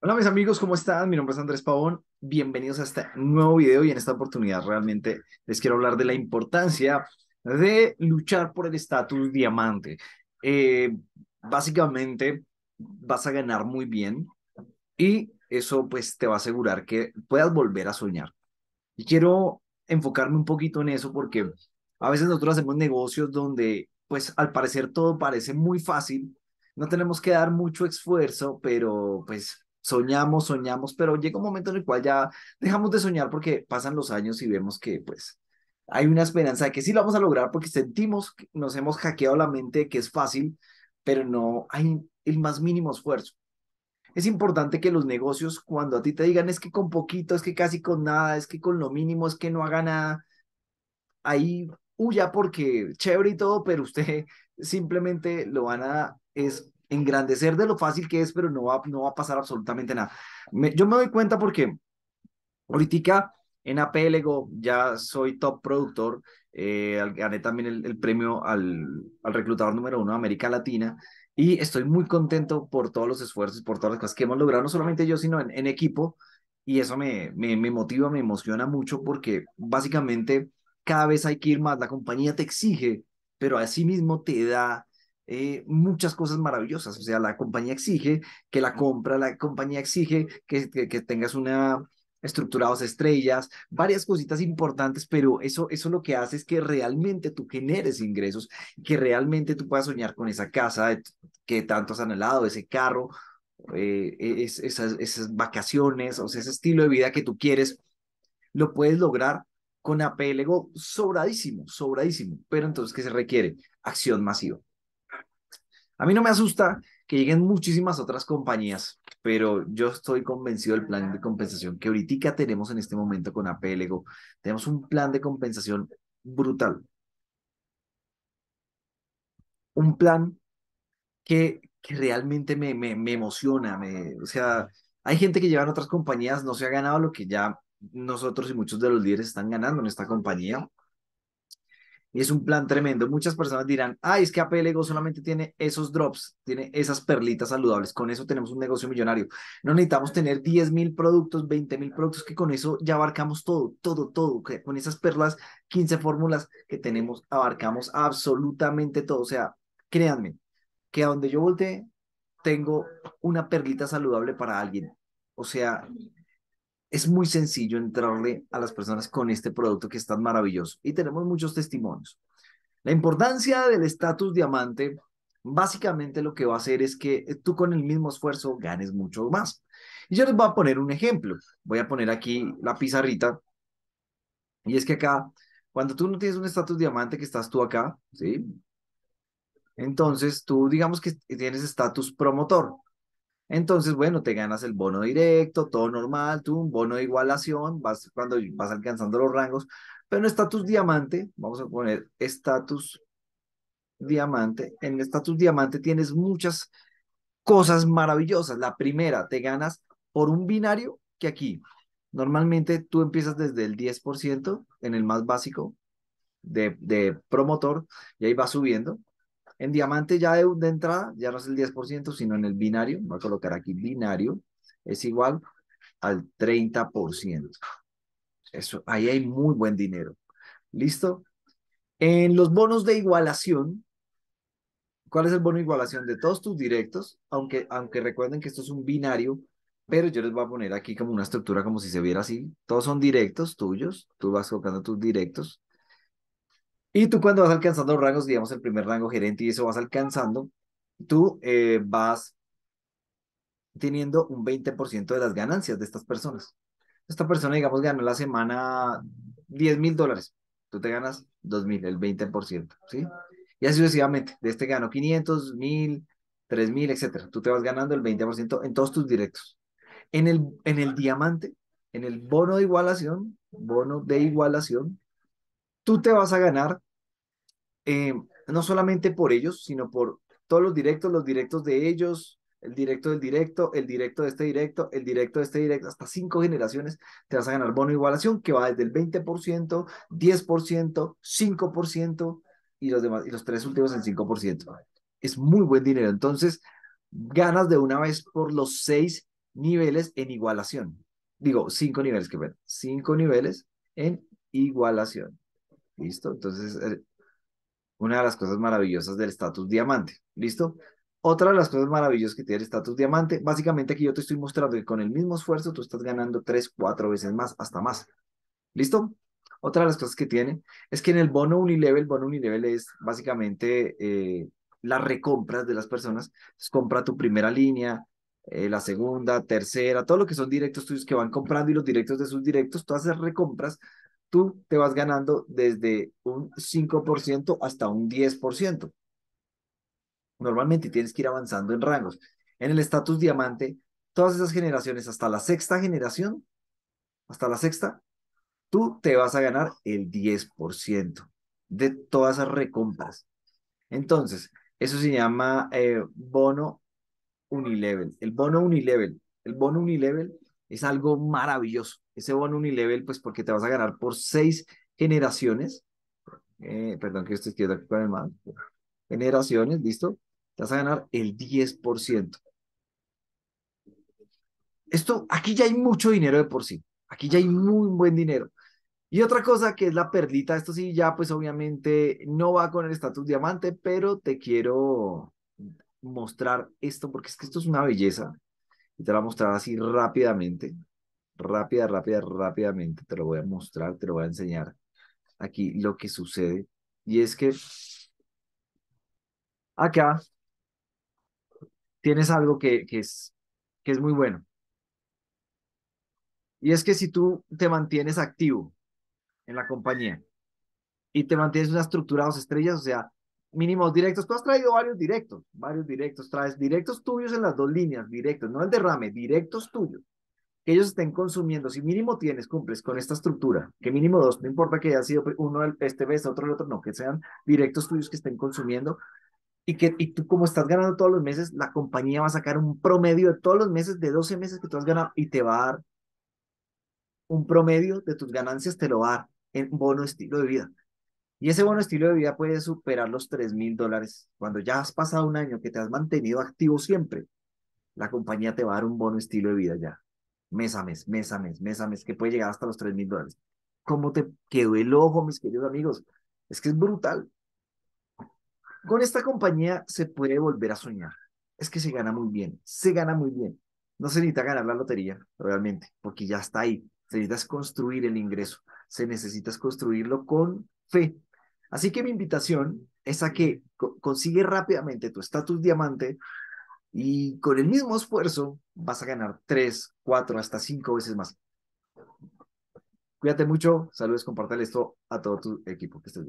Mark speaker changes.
Speaker 1: Hola mis amigos, ¿cómo están? Mi nombre es Andrés Pavón. Bienvenidos a este nuevo video y en esta oportunidad realmente les quiero hablar de la importancia de luchar por el estatus diamante. Eh, básicamente vas a ganar muy bien y eso pues te va a asegurar que puedas volver a soñar. Y quiero enfocarme un poquito en eso porque a veces nosotros hacemos negocios donde pues al parecer todo parece muy fácil, no tenemos que dar mucho esfuerzo, pero pues soñamos, soñamos, pero llega un momento en el cual ya dejamos de soñar porque pasan los años y vemos que pues hay una esperanza de que sí lo vamos a lograr porque sentimos nos hemos hackeado la mente que es fácil, pero no hay el más mínimo esfuerzo. Es importante que los negocios, cuando a ti te digan es que con poquito, es que casi con nada, es que con lo mínimo, es que no haga nada, ahí huya porque chévere y todo, pero usted simplemente lo van a es engrandecer de lo fácil que es, pero no va, no va a pasar absolutamente nada. yo me doy cuenta porque política en apelego ya soy top productor, eh, gané también el, premio al, al, reclutador número uno de América Latina y estoy muy contento por todos los esfuerzos, por todas las cosas que hemos logrado, no solamente yo, sino en, equipo y eso me, me, motiva, me emociona mucho porque básicamente cada vez hay que ir más, la compañía te exige, pero a sí mismo te da eh, muchas cosas maravillosas. O sea, la compañía exige que la compra, la compañía exige que, que, tengas una dos estrellas, varias cositas importantes, pero eso, eso lo que hace es que realmente tú generes ingresos, que realmente tú puedas soñar con esa casa que tanto has anhelado, ese carro, eh, esas, esas vacaciones, o sea, ese estilo de vida que tú quieres, lo puedes lograr con apélego sobradísimo, sobradísimo, pero entonces, ¿qué se requiere? Acción masiva. A mí no me asusta que lleguen muchísimas otras compañías, pero yo estoy convencido del plan de compensación que ahorita tenemos en este momento con Apélego. Tenemos un plan de compensación brutal. Un plan que, realmente me, me, emociona. o sea, hay gente que lleva en otras compañías, no se ha ganado lo que ya nosotros y muchos de los líderes están ganando en esta compañía. Y es un plan tremendo. Muchas personas dirán, ay, es que APLGO solamente tiene esos drops, tiene esas perlitas saludables. Con eso tenemos un negocio millonario. No necesitamos tener 10 mil productos, 20 mil productos, que con eso ya abarcamos todo, todo, todo. con esas perlas, 15 fórmulas que tenemos, abarcamos absolutamente todo. O sea, créanme, que a donde yo volteé, tengo una perlita saludable para alguien. O sea, es muy sencillo entrarle a las personas con este producto que es tan maravilloso. Y tenemos muchos testimonios. La importancia del estatus diamante, básicamente lo que va a hacer es que eh, tú con el mismo esfuerzo ganes mucho más. Y yo les voy a poner un ejemplo. Voy a poner aquí la pizarrita. Y es que acá, cuando tú no tienes un estatus diamante que estás tú acá, ¿sí? Entonces tú digamos que tienes estatus promotor. Entonces, bueno, te ganas el bono directo, todo normal, tú un bono de igualación, vas cuando vas alcanzando los rangos, pero en estatus diamante, vamos a poner estatus diamante, en estatus diamante tienes muchas cosas maravillosas. La primera, te ganas por un binario que aquí, normalmente tú empiezas desde el 10% en el más básico de, de promotor y ahí va subiendo, en diamante ya de, entrada, ya no es el 10%, sino en el binario, voy a colocar aquí binario, es igual al 30%. Eso, ahí hay muy buen dinero. ¿Listo? En los bonos de igualación, ¿cuál es el bono de igualación de todos tus directos? Aunque, aunque recuerden que esto es un binario, pero yo les voy a poner aquí como una estructura como si se viera así. Todos son directos tuyos, tú vas colocando tus directos. Y tú cuando vas alcanzando los rangos, digamos el primer rango gerente y eso vas alcanzando, tú eh, vas teniendo un 20% de las ganancias de estas personas. Esta persona, digamos, ganó la semana 10 mil dólares. Tú te ganas 2 mil, el 20%, ¿sí? Y así sucesivamente. De este gano 500, 1000, 3000, etcétera. Tú te vas ganando el 20% en todos tus directos. En el, en el diamante, en el bono de igualación, bono de igualación, tú te vas a ganar eh, no solamente por ellos, sino por todos los directos, los directos de ellos, el directo del directo, el directo de este directo, el directo de este directo, hasta cinco generaciones te vas a ganar bono igualación que va desde el 20%, 10%, 5% y los demás, y los tres últimos en 5%. Es muy buen dinero. Entonces, ganas de una vez por los seis niveles en igualación. Digo, cinco niveles, que ven, cinco niveles en igualación. ¿Listo? Entonces, eh, una de las cosas maravillosas del estatus diamante. ¿Listo? Otra de las cosas maravillosas que tiene el estatus diamante, básicamente aquí yo te estoy mostrando que con el mismo esfuerzo tú estás ganando tres, cuatro veces más, hasta más. ¿Listo? Otra de las cosas que tiene es que en el bono Unilevel, el bono Unilevel es básicamente eh, las recompras de las personas. compra tu primera línea, eh, la segunda, tercera, todo lo que son directos tuyos que van comprando y los directos de sus directos, todas esas recompras tú te vas ganando desde un 5% hasta un 10%. Normalmente tienes que ir avanzando en rangos. En el estatus diamante, todas esas generaciones hasta la sexta generación, hasta la sexta, tú te vas a ganar el 10% de todas esas recompras. Entonces, eso se llama eh, bono unilevel. El bono unilevel, el bono unilevel es algo maravilloso. Ese bono Unilevel, pues porque te vas a ganar por seis generaciones. Eh, perdón que estoy quieto aquí con el mal. Generaciones, ¿listo? Te vas a ganar el 10%. Esto, aquí ya hay mucho dinero de por sí. Aquí ya hay muy buen dinero. Y otra cosa que es la perlita, esto sí ya pues obviamente no va con el estatus diamante, pero te quiero mostrar esto porque es que esto es una belleza y te la voy a mostrar así rápidamente rápida, rápida, rápidamente te lo voy a mostrar, te lo voy a enseñar aquí lo que sucede. Y es que acá tienes algo que, que, es, que es muy bueno. Y es que si tú te mantienes activo en la compañía y te mantienes una estructura dos estrellas, o sea, mínimos directos, tú has traído varios directos, varios directos, traes directos tuyos en las dos líneas, directos, no el derrame, directos tuyos que ellos estén consumiendo, si mínimo tienes, cumples con esta estructura, que mínimo dos, no importa que haya sido uno este vez, otro el otro, no, que sean directos tuyos que estén consumiendo y que y tú como estás ganando todos los meses, la compañía va a sacar un promedio de todos los meses, de 12 meses que tú has ganado y te va a dar un promedio de tus ganancias, te lo va a dar en bono estilo de vida. Y ese bono estilo de vida puede superar los 3 mil dólares. Cuando ya has pasado un año que te has mantenido activo siempre, la compañía te va a dar un bono estilo de vida ya mes a mes, mes a mes, mes a mes, que puede llegar hasta los 3 mil dólares. ¿Cómo te quedó el ojo, mis queridos amigos? Es que es brutal. Con esta compañía se puede volver a soñar. Es que se gana muy bien, se gana muy bien. No se necesita ganar la lotería, realmente, porque ya está ahí. Se necesita construir el ingreso, se necesita construirlo con fe. Así que mi invitación es a que consigue rápidamente tu estatus diamante, y con el mismo esfuerzo vas a ganar tres, cuatro, hasta cinco veces más. Cuídate mucho, saludos, compartir esto a todo tu equipo. Que estés